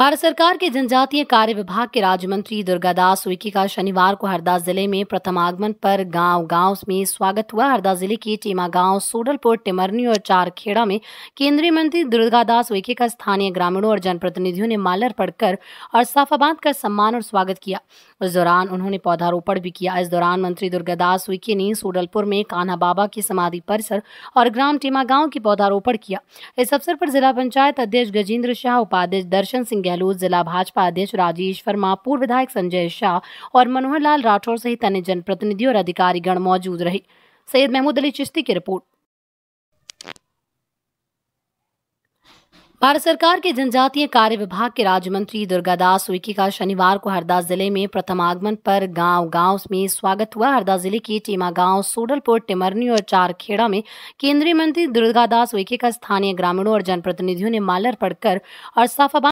भारत सरकार के जनजातीय कार्य विभाग के राज्य मंत्री दुर्गादास उइके का शनिवार को हरदा जिले में प्रथम आगमन पर गांव गांव में स्वागत हुआ हरदा जिले के टीमा गांव सोडलपुर टिमरनी और चारखेड़ा में केंद्रीय मंत्री दुर्गादास उइके का स्थानीय ग्रामीणों और जनप्रतिनिधियों ने मालर पढ़कर और साफा बांध कर सम्मान और स्वागत किया इस दौरान उन्होंने पौधारोपण भी किया इस दौरान मंत्री दुर्गादास उइके ने सोडलपुर में कान्हा बाबा की समाधि परिसर और ग्राम टीमा गांव की पौधारोपण किया इस अवसर पर जिला पंचायत अध्यक्ष गजेंद्र शाह उपाध्यक्ष दर्शन सिंह गहलोत जिला भाजपा अध्यक्ष राजेश वर्मा पूर्व विधायक संजय शाह और मनोहर लाल राठौर सहित अन्य जनप्रतिनिधि और अधिकारीगण मौजूद रहे सैयद महमूद अली चिश्ती की रिपोर्ट भारत सरकार के जनजातीय कार्य विभाग के राज्य मंत्री दुर्गादास उइके का शनिवार को हरदा जिले में प्रथम आगमन पर गांव गांव में स्वागत हुआ हरदा जिले के टीमा गांव सोडलपुर टिमरनी और चारखेड़ा में केंद्रीय मंत्री दुर्गादास उइके का स्थानीय ग्रामीणों और जनप्रतिनिधियों ने माल्यार्पण कर और साफाबाद